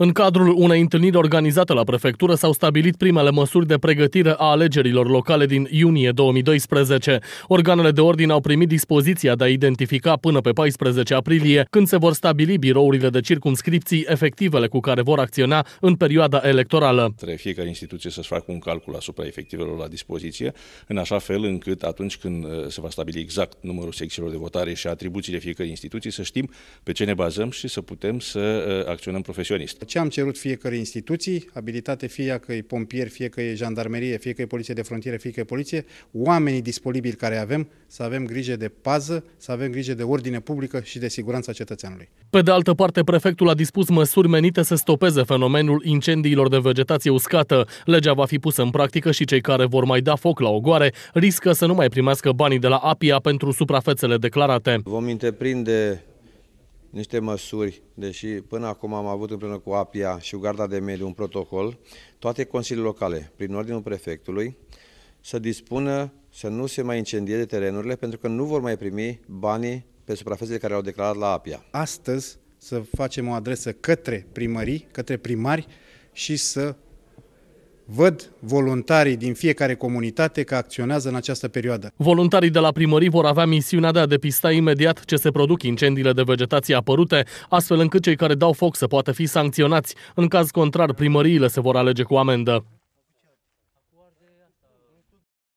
În cadrul unei întâlniri organizate la prefectură s-au stabilit primele măsuri de pregătire a alegerilor locale din iunie 2012. Organele de ordine au primit dispoziția de a identifica până pe 14 aprilie când se vor stabili birourile de circumscripții efectivele cu care vor acționa în perioada electorală. Trebuie fiecare instituție să-și facă un calcul asupra efectivelor la dispoziție, în așa fel încât atunci când uh, se va stabili exact numărul secțiilor de votare și atribuțiile fiecărei instituții, să știm pe ce ne bazăm și să putem să uh, acționăm profesionist. Ce am cerut fiecare instituții, abilitate fie că e pompier, fie că e jandarmerie, fie că e poliție de frontieră, fie că e poliție, oamenii disponibili care avem, să avem grijă de pază, să avem grijă de ordine publică și de siguranța cetățeanului. Pe de altă parte, prefectul a dispus măsuri menite să stopeze fenomenul incendiilor de vegetație uscată. Legea va fi pusă în practică și cei care vor mai da foc la ogoare riscă să nu mai primească banii de la APIA pentru suprafețele declarate. Vom întreprinde niște măsuri, deși până acum am avut împreună cu APIA și cu Garda de Mediu un protocol, toate consiliile locale, prin ordinul prefectului, să dispună să nu se mai incendieze terenurile pentru că nu vor mai primi banii pe suprafețele care au declarat la APIA. Astăzi să facem o adresă către primării, către primari și să văd voluntarii din fiecare comunitate că acționează în această perioadă. Voluntarii de la primării vor avea misiunea de a depista imediat ce se produc incendiile de vegetație apărute, astfel încât cei care dau foc să poată fi sancționați. În caz contrar, primăriile se vor alege cu amendă.